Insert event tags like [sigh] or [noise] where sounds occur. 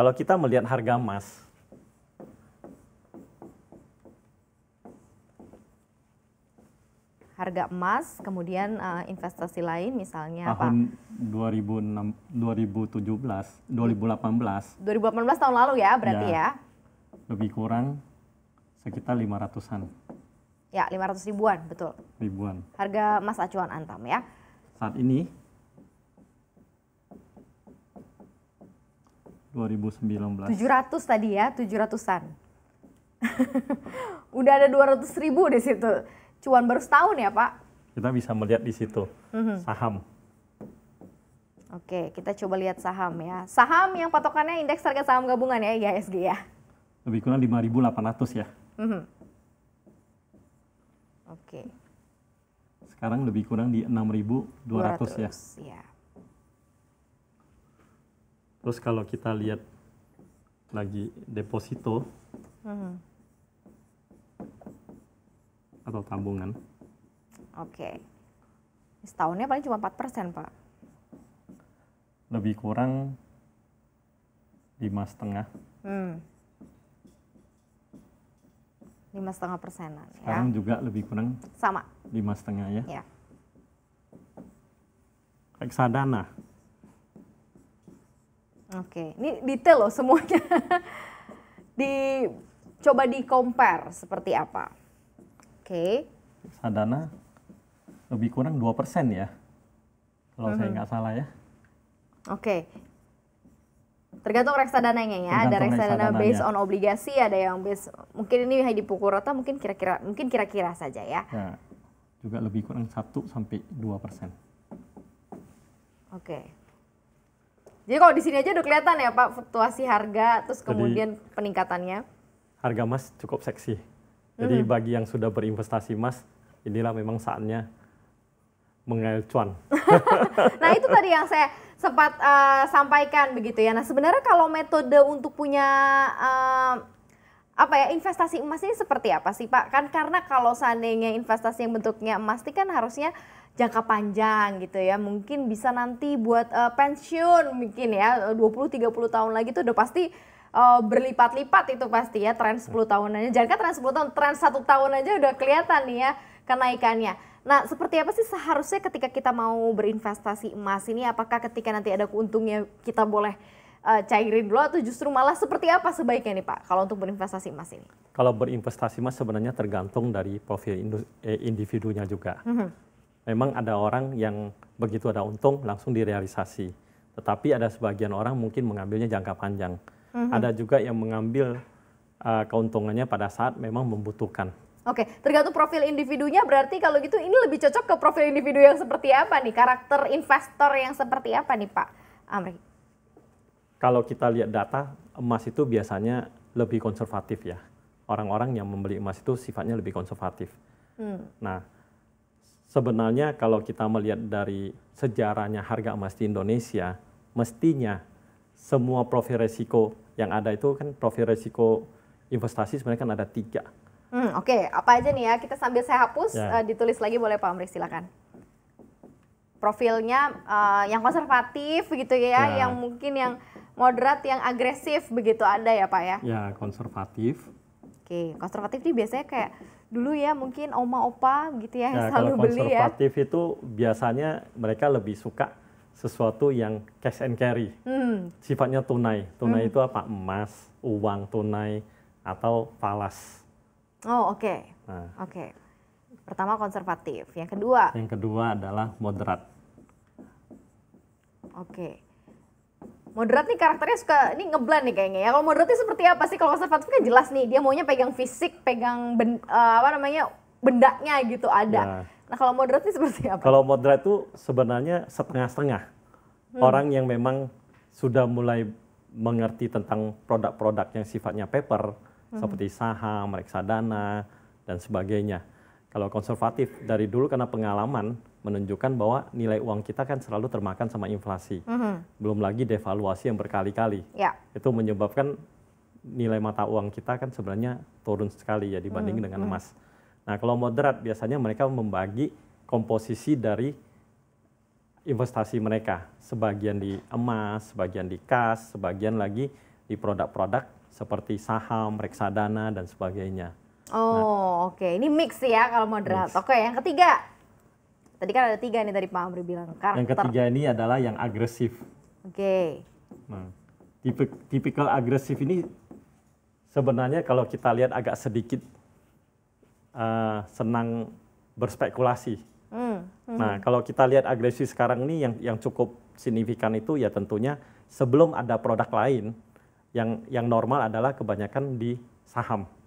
Kalau kita melihat harga emas, harga emas, kemudian uh, investasi lain misalnya tahun apa? 2006, 2017, 2018. 2018 tahun lalu ya berarti ya. ya. Lebih kurang sekitar 500-an. Ya, 500 ribuan, betul. Ribuan. Harga emas acuan Antam ya. Saat ini 2019. 700 tadi ya, 700-an. [laughs] Udah ada 200 ribu di situ. Cuan baru setahun ya Pak? Kita bisa melihat di situ, mhm. saham. Oke, kita coba lihat saham ya. Saham yang patokannya indeks harga saham gabungan ya, IHSG ya? Lebih kurang 5.800 ya. Mhm. Oke. Sekarang lebih kurang di 6.200 ya. ya. Terus kalau kita lihat lagi deposito hmm. atau tabungan. Oke. Okay. Setahunnya paling cuma 4% Pak. Lebih kurang lima setengah. Hmm. Lima setengah persenan. Ya. Sekarang ya. juga lebih kurang. Sama. Lima setengah ya. Ya. Reksadana Oke, ini detail loh semuanya. [laughs] dicoba coba di compare seperti apa. Oke. Okay. Sadana lebih kurang 2% ya. Kalau mm -hmm. saya mm-hmm. nggak salah ya. Oke. Okay. Tergantung reksadananya ya. Tergantung ada reksadana based on obligasi, ada yang based mungkin ini di pukul rata mungkin kira-kira mungkin kira-kira saja ya. ya. Juga lebih kurang 1 sampai persen. Oke. Jadi kalau di sini aja udah kelihatan ya Pak fluktuasi harga terus kemudian Jadi, peningkatannya. Harga emas cukup seksi. Jadi hmm. bagi yang sudah berinvestasi emas, inilah memang saatnya cuan. [laughs] nah itu tadi yang saya sempat uh, sampaikan begitu ya. Nah sebenarnya kalau metode untuk punya uh, apa ya investasi emas ini seperti apa sih Pak? Kan karena kalau seandainya investasi yang bentuknya emas itu kan harusnya jangka panjang gitu ya. Mungkin bisa nanti buat uh, pensiun mungkin ya 20 eh, 30 tahun lagi tuh udah pasti uh, berlipat-lipat itu pasti ya tren 10 tahunannya. Jangan kan tren 10 tahun, tren satu tahun aja udah kelihatan nih ya kenaikannya. Nah, seperti apa sih seharusnya ketika kita mau berinvestasi emas ini apakah ketika nanti ada keuntungnya kita boleh uh, cairin dulu atau justru malah seperti apa sebaiknya nih Pak kalau untuk berinvestasi emas ini? Kalau berinvestasi emas sebenarnya tergantung dari profil individunya juga. Mm -hmm memang ada orang yang begitu ada untung langsung direalisasi. Tetapi ada sebagian orang mungkin mengambilnya jangka panjang. Mm-hmm. Ada juga yang mengambil uh, keuntungannya pada saat memang membutuhkan. Oke, tergantung profil individunya. Berarti kalau gitu ini lebih cocok ke profil individu yang seperti apa nih? Karakter investor yang seperti apa nih Pak Amri? Kalau kita lihat data, emas itu biasanya lebih konservatif ya. Orang-orang yang membeli emas itu sifatnya lebih konservatif. Hmm. Nah, sebenarnya kalau kita melihat dari sejarahnya harga emas di Indonesia, mestinya semua profil resiko yang ada itu kan profil resiko investasi sebenarnya kan ada tiga. Hmm, Oke, okay. apa aja nih ya? Kita sambil saya hapus, yeah. Ya. uh, ditulis lagi boleh Pak Amri, silakan. Profilnya uh, yang konservatif gitu ya, yeah. yang mungkin yang moderat, yang agresif begitu ada ya Pak ya? Ya, konservatif. Oke, okay. konservatif ini biasanya kayak dulu ya mungkin oma opa gitu ya yang nah, selalu beli ya. Kalau konservatif itu biasanya mereka lebih suka sesuatu yang cash and carry. Hmm. Sifatnya tunai. Tunai hmm. itu apa? Emas, uang tunai atau falas. Oh, oke. Okay. Nah. Oke. Okay. Pertama konservatif, yang kedua. Yang kedua adalah moderat. Oke. Okay moderat nih karakternya suka ini ngeblan nih kayaknya ya. Kalau moderatnya seperti apa sih? Kalau konservatif kan jelas nih dia maunya pegang fisik, pegang ben, uh, apa namanya bendanya gitu ada. Nah, nah kalau moderat nih seperti apa? Kalau moderat itu sebenarnya setengah-setengah hmm. orang yang memang sudah mulai mengerti tentang produk-produk yang sifatnya paper hmm. seperti saham, reksadana dan sebagainya kalau konservatif dari dulu karena pengalaman menunjukkan bahwa nilai uang kita kan selalu termakan sama inflasi. Mm -hmm. Belum lagi devaluasi yang berkali-kali. Yeah. Itu menyebabkan nilai mata uang kita kan sebenarnya turun sekali ya dibanding mm -hmm. dengan mhm. emas. Nah, kalau moderat biasanya mereka membagi komposisi dari investasi mereka, sebagian di emas, sebagian di kas, sebagian lagi di produk-produk seperti saham, reksadana dan sebagainya. Oh, nah. oke. Okay. Ini mix ya kalau moderat. Oke, okay, yang ketiga. Tadi kan ada tiga nih tadi Pak Amri bilang. Karakter. Yang ketiga ini adalah yang agresif. Oke. Okay. Nah, tipe, tipikal agresif ini sebenarnya kalau kita lihat agak sedikit uh, senang berspekulasi. Mm, mm. Nah, kalau kita lihat agresi sekarang ini yang yang cukup signifikan itu ya tentunya sebelum ada produk lain yang yang normal adalah kebanyakan di saham.